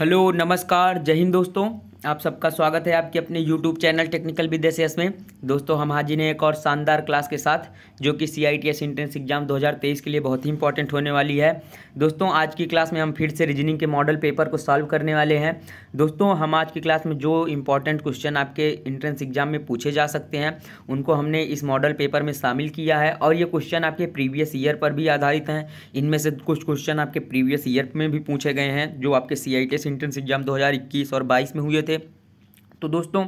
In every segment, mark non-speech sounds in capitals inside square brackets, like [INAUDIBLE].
hello नमस्कार जय हिंद दोस्तों आप सबका स्वागत है आपके अपने YouTube चैनल टेक्निकल विद्या में दोस्तों हम हाजी ने एक और शानदार क्लास के साथ जो कि C I T S entrance exam 2023 के लिए बहुत ही इंपॉर्टेंट होने वाली है दोस्तों आज की क्लास में हम फिर से रीजनिंग के मॉडल पेपर को सॉल्व करने वाले हैं दोस्तों हम आज की क्लास में जो इंपॉर्टेंट क्वेश्चन आपके इंट्रेंस एग्जाम में पूछे जा सकते हैं उनको हमने इस मॉडल पेपर में शामिल किया है और ये क्वेश्चन आपके प्रीवियस ईयर पर भी आधारित हैं इनमें से कुछ क्वेश्चन आपके प्रीवियस ईयर में भी पूछे गए हैं जो आपके C I T S entrance exam दो और बाईस में हुए थे तो दोस्तों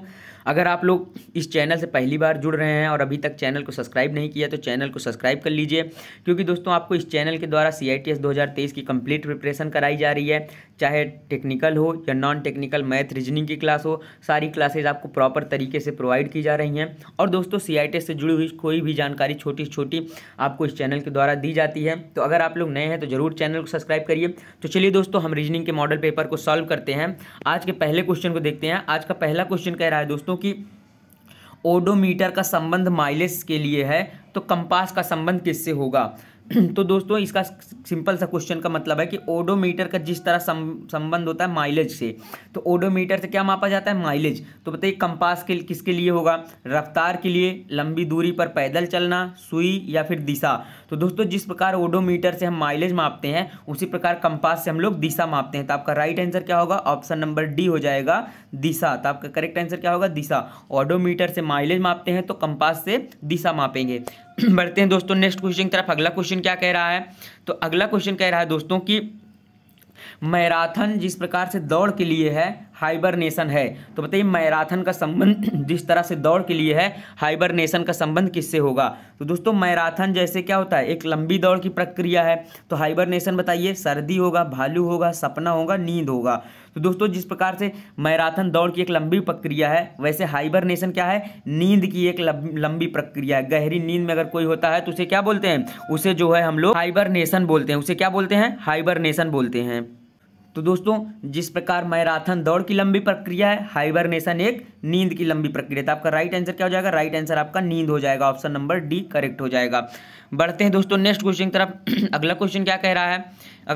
अगर आप लोग इस चैनल से पहली बार जुड़ रहे हैं और अभी तक चैनल को सब्सक्राइब नहीं किया तो चैनल को सब्सक्राइब कर लीजिए क्योंकि दोस्तों आपको इस चैनल के द्वारा सी आई टी एस दो हज़ार तेईस की कंप्लीट प्रिपरेशन कराई जा रही है चाहे टेक्निकल हो या नॉन टेक्निकल मैथ रीजनिंग की क्लास हो सारी क्लासेज आपको प्रॉपर तरीके से प्रोवाइड की जा रही हैं और दोस्तों सी से जुड़ी हुई कोई भी जानकारी छोटी छोटी आपको इस चैनल के द्वारा दी जाती है तो अगर आप लोग नए हैं तो ज़रूर चैनल को सब्सक्राइब करिए तो चलिए दोस्तों हम रीजनिंग के मॉडल पेपर को सॉल्व करते हैं आज के पहले क्वेश्चन को देखते हैं आज का पहला क्वेश्चन कह रहा है दोस्तों कि ओडोमीटर का संबंध माइलेज के लिए है तो कंपास का संबंध किससे होगा [CLEARS THROAT] तो दोस्तों इसका सिंपल सा क्वेश्चन का मतलब है कि ओडोमीटर का जिस तरह संबंध होता है माइलेज से तो ओडोमीटर से क्या मापा जाता है माइलेज तो बताइए कंपास के किसके लिए होगा रफ्तार के लिए लंबी दूरी पर पैदल चलना सुई या फिर दिशा तो दोस्तों जिस प्रकार ओडोमीटर से हम माइलेज मापते हैं उसी प्रकार कंपास से हम लोग दिशा मापते हैं तो आपका राइट आंसर क्या होगा ऑप्शन नंबर डी हो जाएगा दिशा तो आपका करेक्ट आंसर क्या होगा दिशा ओडोमीटर से माइलेज मापते हैं तो कंपास से दिशा मापेंगे [CLEARS THROAT] बढ़ते हैं दोस्तों नेक्स्ट क्वेश्चन की तरफ अगला क्वेश्चन क्या कह रहा है तो अगला क्वेश्चन कह रहा है दोस्तों कि मैराथन जिस प्रकार से दौड़ के लिए है हाइबरनेशन है तो बताइए मैराथन का संबंध [CLEARS THROAT] जिस तरह से दौड़ के लिए है हाइबरनेशन का संबंध किससे होगा तो दोस्तों मैराथन जैसे क्या होता है एक लंबी दौड़ की प्रक्रिया है तो हाइबरनेशन बताइए सर्दी होगा भालू होगा सपना होगा नींद होगा तो दोस्तों जिस प्रकार से मैराथन दौड़ की एक लंबी प्रक्रिया है वैसे हाइबरनेशन क्या है नींद की एक लंबी प्रक्रिया है गहरी नींद में अगर कोई होता है तो उसे क्या बोलते हैं उसे जो है हम लोग हाइबरनेशन बोलते हैं उसे क्या बोलते हैं हाइबरनेशन बोलते हैं तो दोस्तों जिस प्रकार मैराथन दौड़ की लंबी प्रक्रिया है हाइबरनेशन एक नींद की लंबी प्रक्रिया तो आपका राइट आंसर क्या हो जाएगा राइट आंसर आपका नींद हो जाएगा ऑप्शन नंबर डी करेक्ट हो जाएगा बढ़ते हैं दोस्तों नेक्स्ट क्वेश्चन की तरफ [CLEARS THROAT] अगला क्वेश्चन क्या कह रहा है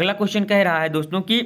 अगला क्वेश्चन कह रहा है दोस्तों की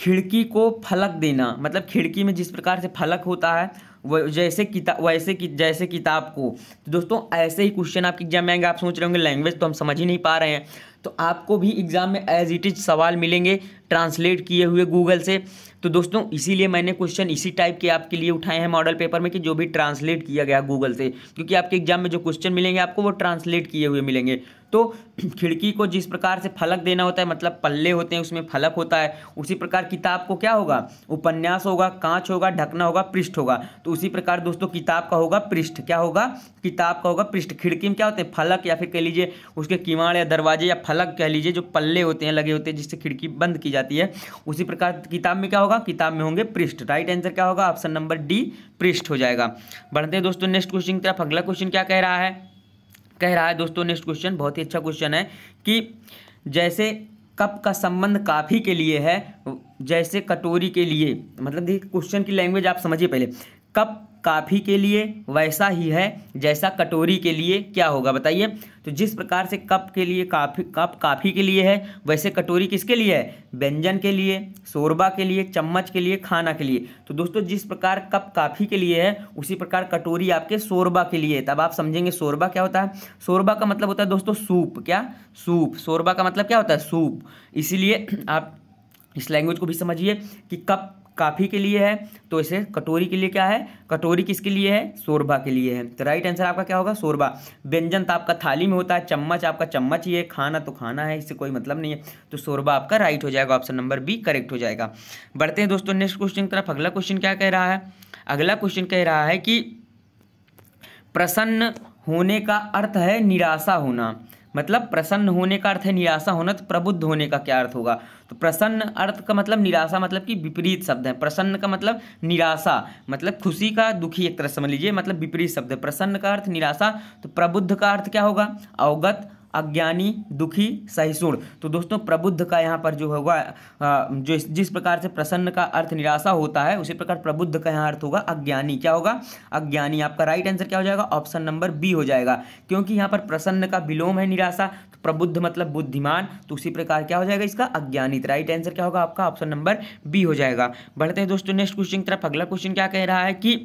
खिड़की को फलक देना मतलब खिड़की में जिस प्रकार से फलक होता है वह जैसे किताब वैसे कि जैसे किताब को तो दोस्तों ऐसे ही क्वेश्चन आपके एग्जाम में आएंगे आप सोच रहे होंगे लैंग्वेज तो हम समझ ही नहीं पा रहे हैं तो आपको भी एग्ज़ाम में एज इट इज़ सवाल मिलेंगे ट्रांसलेट किए हुए गूगल से तो दोस्तों इसीलिए मैंने क्वेश्चन इसी टाइप के आपके लिए उठाए हैं मॉडल पेपर में कि जो भी ट्रांसलेट किया गया गूगल से क्योंकि आपके एग्जाम में जो क्वेश्चन मिलेंगे आपको वो ट्रांसलेट किए हुए मिलेंगे तो [CLEARS THROAT] खिड़की को जिस प्रकार से फलक देना होता है मतलब पल्ले होते हैं उसमें फलक होता है उसी प्रकार किताब को क्या होगा उपन्यास होगा कांच होगा ढकना होगा पृष्ठ होगा तो उसी प्रकार दोस्तों किताब का होगा पृष्ठ क्या होगा किताब का होगा पृष्ठ खिड़की में क्या होते हैं फलक या फिर कह लीजिए उसके किवाड़ या दरवाजे या फलक कह लीजिए जो पल्ले होते हैं लगे होते हैं जिससे खिड़की बंद की जाती है उसी प्रकार किताब में क्या होगा किताब में होंगे पृष्ठ राइट आंसर क्या होगा ऑप्शन नंबर डी पृष्ठ हो जाएगा बढ़ते हैं दोस्तों नेक्स्ट क्वेश्चन की तरफ अगला क्वेश्चन क्या कह रहा है कह रहा है दोस्तों नेक्स्ट क्वेश्चन बहुत ही अच्छा क्वेश्चन है कि जैसे कप का संबंध काफ़ी के लिए है जैसे कटोरी के लिए मतलब देखिए क्वेश्चन की लैंग्वेज आप समझिए पहले कप काफ़ी के लिए वैसा ही है जैसा कटोरी के लिए क्या होगा बताइए तो जिस प्रकार से कप के लिए काफ़ी कप काफ़ी के लिए है वैसे कटोरी किसके लिए है व्यंजन के लिए शोरबा के लिए चम्मच के लिए खाना के लिए तो दोस्तों जिस प्रकार कप काफ़ी के लिए है उसी प्रकार कटोरी आपके शोरबा के लिए तब आप समझेंगे शोरबा क्या होता है शोरबा का मतलब होता है दोस्तों सूप क्या सूप शोरबा का मतलब क्या होता है सूप इसीलिए आप इस लैंग्वेज को भी समझिए कि कप काफ़ी के लिए है तो इसे कटोरी के लिए क्या है कटोरी किसके लिए है शोरबा के लिए है तो राइट आंसर आपका क्या होगा शोरबा व्यंजन तो आपका थाली में होता है चम्मच आपका चम्मच ही है खाना तो खाना है इससे कोई मतलब नहीं है तो शोरबा आपका राइट हो जाएगा ऑप्शन नंबर बी करेक्ट हो जाएगा बढ़ते हैं दोस्तों नेक्स्ट क्वेश्चन की तरफ अगला क्वेश्चन क्या कह रहा है अगला क्वेश्चन कह रहा है कि प्रसन्न होने का अर्थ है निराशा होना मतलब प्रसन्न होने का अर्थ है निराशा होना तो प्रबुद्ध होने का क्या अर्थ होगा तो प्रसन्न अर्थ का मतलब निराशा मतलब कि विपरीत शब्द है प्रसन्न का मतलब निराशा मतलब खुशी का दुखी एक तरह समझ लीजिए मतलब विपरीत शब्द है प्रसन्न का अर्थ निराशा तो प्रबुद्ध का अर्थ क्या होगा अवगत अज्ञानी दुखी सहिष्णु तो दोस्तों प्रबुद्ध का यहाँ पर जो होगा जो जिस प्रकार से प्रसन्न का अर्थ निराशा होता है उसी प्रकार प्रबुद्ध का यहाँ अर्थ होगा अज्ञानी क्या होगा अज्ञानी आपका राइट आंसर क्या हो जाएगा ऑप्शन नंबर बी हो जाएगा क्योंकि यहाँ पर प्रसन्न का विलोम है निराशा तो प्रबुद्ध मतलब बुद्धिमान तो उसी प्रकार क्या हो जाएगा इसका अज्ञानी राइट तो आंसर क्या होगा आपका ऑप्शन नंबर बी हो जाएगा बढ़ते हैं दोस्तों नेक्स्ट क्वेश्चन की तरफ अगला क्वेश्चन क्या कह रहा है कि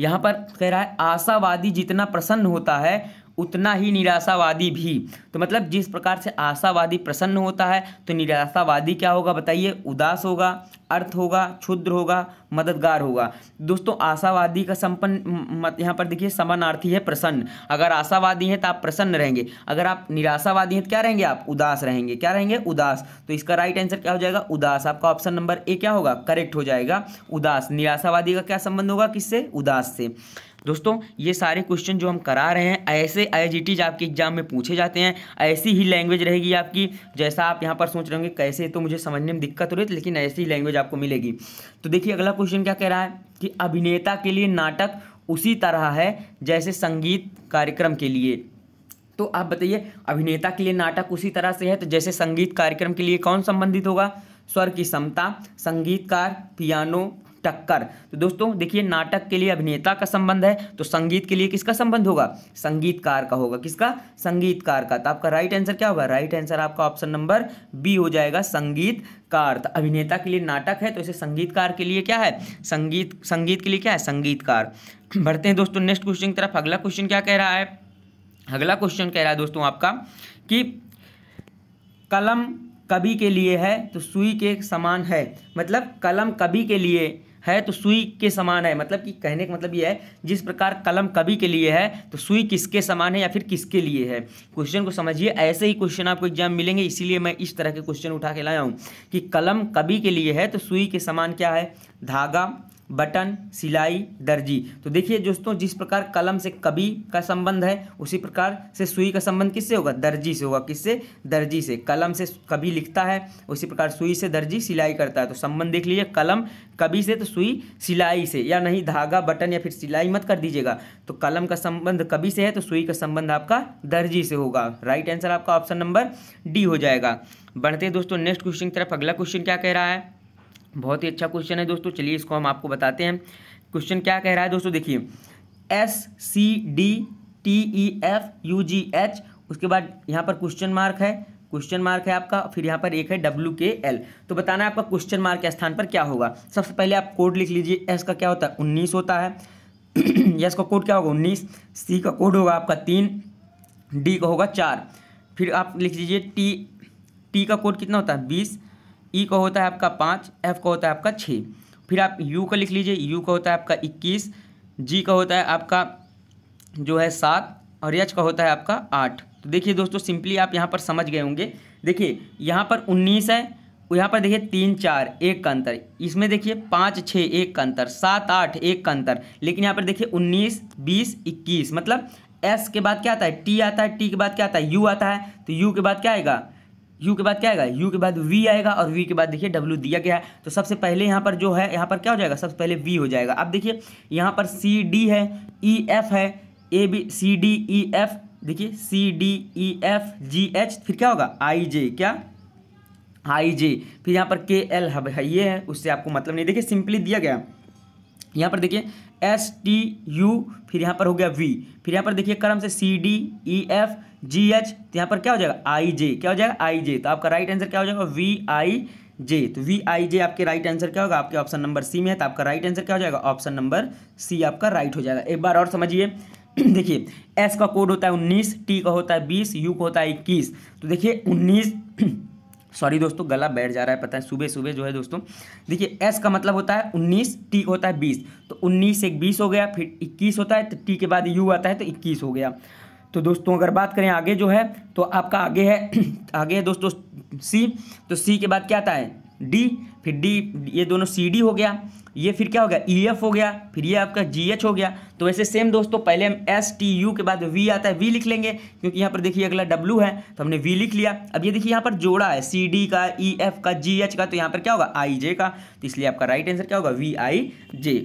यहाँ पर कह रहा है आशावादी जितना प्रसन्न होता है उतना ही निराशावादी भी तो मतलब जिस प्रकार से आशावादी प्रसन्न होता है तो निराशावादी क्या होगा बताइए उदास होगा अर्थ होगा क्षुद्र होगा मददगार होगा दोस्तों आशावादी का संपन्न मत यहाँ पर देखिए समानार्थी है प्रसन्न अगर आशावादी हैं तो आप प्रसन्न रहेंगे अगर आप निराशावादी हैं तो क्या रहेंगे आप उदास रहेंगे क्या रहेंगे उदास तो इसका राइट आंसर क्या हो जाएगा उदास आपका ऑप्शन नंबर ए क्या होगा करेक्ट हो जाएगा उदास निराशावादी का क्या संबंध होगा किससे उदास से दोस्तों ये सारे क्वेश्चन जो हम करा रहे हैं ऐसे आई आपके एग्जाम में पूछे जाते हैं ऐसी ही लैंग्वेज रहेगी आपकी जैसा आप यहाँ पर सोच रहे होंगे कैसे तो मुझे समझने में दिक्कत हो रही है लेकिन ऐसी ही लैंग्वेज आपको मिलेगी तो देखिए अगला क्वेश्चन क्या कह रहा है कि अभिनेता के लिए नाटक उसी तरह है जैसे संगीत कार्यक्रम के लिए तो आप बताइए अभिनेता के लिए नाटक उसी तरह से है तो जैसे संगीत कार्यक्रम के लिए कौन संबंधित होगा स्वर की क्षमता संगीतकार पियानो टक्कर तो दोस्तों देखिए नाटक के लिए अभिनेता का संबंध है तो संगीत के लिए किसका संबंध होगा संगीतकार का होगा किसका संगीतकार का तो आपका राइट आंसर क्या होगा राइट आंसर आपका ऑप्शन नंबर बी हो जाएगा संगीत कार तो अभिनेता के लिए नाटक है तो इसे संगीतकार के लिए क्या है संगीत संगीत के लिए क्या है संगीतकार बढ़ते हैं दोस्तों नेक्स्ट क्वेश्चन की तरफ अगला क्वेश्चन क्या कह रहा है अगला क्वेश्चन कह रहा है दोस्तों आपका कि कलम कभी के लिए है तो सुई के समान है मतलब कलम कभी के लिए है तो सुई के समान है मतलब कि कहने का मतलब ये है जिस प्रकार कलम कभी के लिए है तो सुई किसके समान है या फिर किसके लिए है क्वेश्चन को समझिए ऐसे ही क्वेश्चन आपको एग्जाम मिलेंगे इसीलिए मैं इस तरह के क्वेश्चन उठा के लाया हूँ कि कलम कभी के लिए है तो सुई के समान क्या है धागा बटन सिलाई दर्जी तो देखिए दोस्तों जिस प्रकार कलम से कभी का संबंध है उसी प्रकार से सुई का संबंध किससे होगा दर्जी से होगा किससे दर्जी से कलम से कभी लिखता है उसी प्रकार सुई से दर्जी सिलाई करता है तो संबंध देख लीजिए कलम कभी से तो सुई सिलाई से या नहीं धागा बटन या फिर सिलाई मत कर दीजिएगा तो कलम का संबंध कभी से है तो सुई का संबंध आपका दर्जी से होगा राइट आंसर आपका ऑप्शन नंबर डी हो जाएगा बढ़ते दोस्तों नेक्स्ट क्वेश्चन की तरफ अगला क्वेश्चन क्या कह रहा है बहुत ही अच्छा क्वेश्चन है दोस्तों चलिए इसको हम आपको बताते हैं क्वेश्चन क्या कह रहा है दोस्तों देखिए S C D T E F U G H उसके बाद यहाँ पर क्वेश्चन मार्क है क्वेश्चन मार्क है आपका फिर यहाँ पर एक है डब्ल्यू के एल तो बताना है आपका क्वेश्चन मार्क के स्थान पर क्या होगा सबसे पहले आप कोड लिख लीजिए एस का क्या होता है उन्नीस होता है एस [CLEARS THROAT] का कोड क्या होगा उन्नीस सी का कोड होगा आपका तीन डी का होगा चार फिर आप लिख लीजिए टी टी का कोड कितना होता है बीस ई e का होता है आपका पाँच एफ का होता है आपका छः फिर आप यू का लिख लीजिए यू का होता है आपका इक्कीस जी का होता है आपका जो है सात और एच का होता है आपका आठ तो देखिए दोस्तों सिंपली आप यहाँ पर समझ गए होंगे देखिए यहाँ पर उन्नीस है यहाँ पर देखिए तीन चार एक का अंतर इसमें देखिए पाँच छः एक का अंतर सात आठ एक का अंतर लेकिन यहाँ पर देखिए उन्नीस बीस इक्कीस मतलब एस के बाद क्या आता है टी आता है टी के बाद क्या आता है यू आता है तो यू के बाद क्या आएगा यू के बाद क्या आएगा यू के बाद वी आएगा और वी के बाद देखिए डब्ल्यू दिया गया है तो सबसे पहले यहाँ पर जो है यहाँ पर क्या हो जाएगा सबसे पहले वी हो जाएगा अब देखिए यहाँ पर सी डी है ई e, एफ है A B C D E F देखिए C D E F G H फिर क्या होगा आई जे क्या आई जे फिर यहाँ पर के एल है ये है उससे आपको मतलब नहीं देखिए सिंपली दिया गया यहाँ पर देखिए एस टी यू फिर यहाँ पर हो गया वी फिर यहाँ पर देखिए क्रम से C D E F G H तो यहाँ पर क्या हो जाएगा आई जे क्या हो जाएगा आई जे तो आपका राइट आंसर क्या हो जाएगा वी आई जे तो वी आई जे आपके राइट आंसर क्या होगा आपके ऑप्शन नंबर सी में है तो आपका राइट आंसर क्या हो जाएगा ऑप्शन नंबर सी आपका राइट हो जाएगा एक बार और समझिए [CLEARS THROAT] देखिए एस का कोड होता है उन्नीस टी का होता है बीस यू का होता है इक्कीस तो देखिए उन्नीस [CLEARS THROAT] सॉरी दोस्तों गला बैठ जा रहा है पता है सुबह सुबह जो है दोस्तों देखिए एस का मतलब होता है उन्नीस टी होता है बीस तो उन्नीस एक बीस हो गया फिर इक्कीस होता है तो टी के बाद यू आता है तो इक्कीस हो गया तो दोस्तों अगर बात करें आगे जो है तो आपका आगे है [CLEARS THROAT] आगे है दोस्तों सी तो सी के बाद क्या आता है डी फिर डी ये दोनों सी डी हो गया ये फिर क्या हो गया ई e एफ हो गया फिर ये आपका जी एच हो गया तो वैसे सेम दोस्तों पहले हम एस टी यू के बाद वी आता है वी लिख लेंगे क्योंकि यहाँ पर देखिए अगला डब्लू है तो हमने वी लिख लिया अब ये देखिए यहाँ पर जोड़ा है सी डी का ई e, एफ का जी एच का तो यहाँ पर क्या होगा आई जे का तो इसलिए आपका राइट आंसर क्या होगा वी आई जे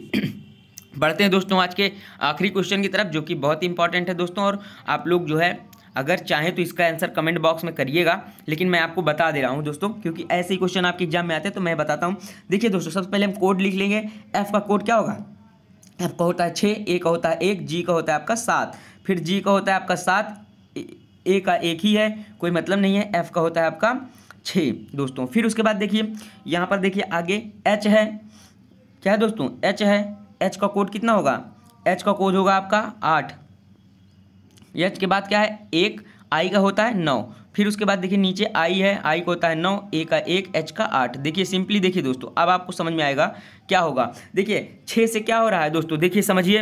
बढ़ते हैं दोस्तों आज के आखिरी क्वेश्चन की तरफ जो कि बहुत इंपॉर्टेंट है दोस्तों और आप लोग जो है अगर चाहें तो इसका आंसर कमेंट बॉक्स में करिएगा लेकिन मैं आपको बता दे रहा हूँ दोस्तों क्योंकि ऐसे ही क्वेश्चन आपके एग्जाम में आते हैं तो मैं बताता हूँ देखिए दोस्तों सबसे पहले हम कोड लिख लेंगे एफ़ का कोड क्या होगा एफ का होता है छः ए का होता है एक जी का होता है आपका सात फिर जी का होता है आपका सात ए का एक ही है कोई मतलब नहीं है एफ़ का होता है आपका छः दोस्तों फिर उसके बाद देखिए यहाँ पर देखिए आगे एच है क्या है दोस्तों एच है एच का कोड कितना होगा एच का कोड होगा आपका आठ एच के बाद क्या है एक आई का होता है नौ फिर उसके बाद देखिए नीचे आई है आई का होता है नौ ए का एक एच का आठ देखिए सिंपली देखिए दोस्तों अब आपको समझ में आएगा क्या होगा देखिए छः से क्या हो रहा है दोस्तों देखिए समझिए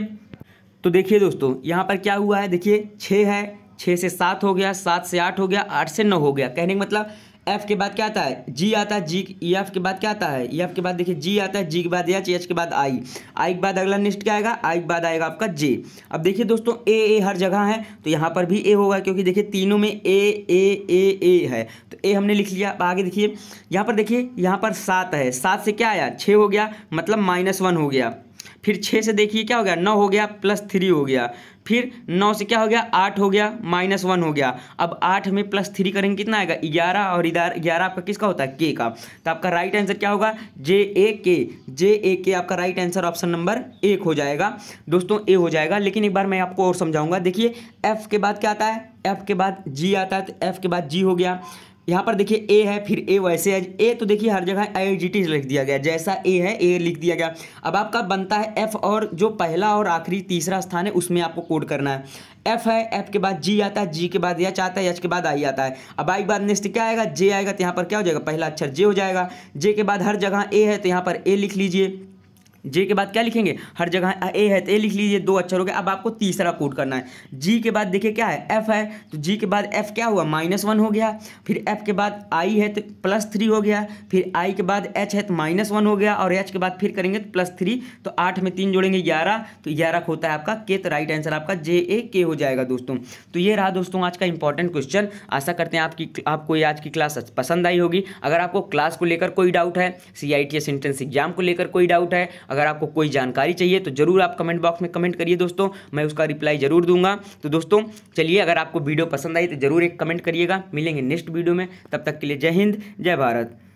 तो देखिए दोस्तों यहाँ पर क्या हुआ है देखिए छः है छः से सात हो गया सात से आठ हो गया आठ से नौ हो गया कहने का मतलब एफ के बाद क्या आता है जी आता है जी ई एफ के बाद क्या आता है ई e, एफ के बाद देखिए जी आता है जी के बाद एच एच के बाद आई आई के बाद अगला नेक्स्ट क्या आएगा आई के बाद आएगा आपका जे अब देखिए दोस्तों ए ए हर जगह है तो यहाँ पर भी ए होगा क्योंकि देखिए तीनों में ए ए ए ए है तो ए हमने लिख लिया आगे देखिए यहाँ पर देखिए यहाँ पर सात है सात से क्या आया छः हो गया मतलब माइनस वन हो गया फिर छः से देखिए क्या हो गया नौ हो गया प्लस थ्री हो गया फिर नौ से क्या हो गया आठ हो गया माइनस वन हो गया अब आठ में प्लस थ्री करेंगे कितना आएगा ग्यारह और इधर ग्यारह आपका किसका होता है के का तो आपका राइट आंसर क्या होगा जे ए के जे ए के आपका राइट आंसर ऑप्शन नंबर एक हो जाएगा दोस्तों ए हो जाएगा लेकिन एक बार मैं आपको और समझाऊंगा देखिए एफ के बाद क्या आता है एफ के बाद जी आता है तो एफ के बाद जी हो गया यहाँ पर देखिए ए है फिर ए वैसे है ए तो देखिए हर जगह आई जी टी लिख दिया गया जैसा ए है ए लिख दिया गया अब आपका बनता है एफ और जो पहला और आखिरी तीसरा स्थान है उसमें आपको कोड करना है एफ है एफ के बाद जी आता है जी के बाद एच आता है एच के बाद आई आता है अब आई के बाद नेक्स्ट क्या आएगा जे आएगा तो यहाँ पर क्या हो जाएगा पहला अक्षर जे हो जाएगा जे के बाद हर जगह ए है तो यहाँ पर ए लिख लीजिए जे के बाद क्या लिखेंगे हर जगह ए है तो ए लिख लीजिए दो हो गए अब आपको तीसरा कोड करना है जी के बाद देखिए क्या है एफ है तो जी के बाद एफ क्या हुआ माइनस वन हो गया फिर एफ के बाद आई है तो प्लस थ्री हो गया फिर आई के बाद एच है तो माइनस वन हो गया और एच के बाद फिर करेंगे तो प्लस थ्री तो आठ में तीन जोड़ेंगे ग्यारह तो ग्यारह होता है आपका के तो राइट आंसर आपका जे ए के हो जाएगा दोस्तों तो ये रहा दोस्तों आज का इंपॉर्टेंट क्वेश्चन आशा करते हैं आपकी आपको ये आज की क्लास पसंद आई होगी अगर आपको क्लास को लेकर कोई डाउट है C I T S exam को लेकर कोई डाउट है अगर आपको कोई जानकारी चाहिए तो ज़रूर आप कमेंट बॉक्स में कमेंट करिए दोस्तों मैं उसका रिप्लाई ज़रूर दूंगा तो दोस्तों चलिए अगर आपको वीडियो पसंद आई तो ज़रूर एक कमेंट करिएगा मिलेंगे नेक्स्ट वीडियो में तब तक के लिए जय हिंद जय भारत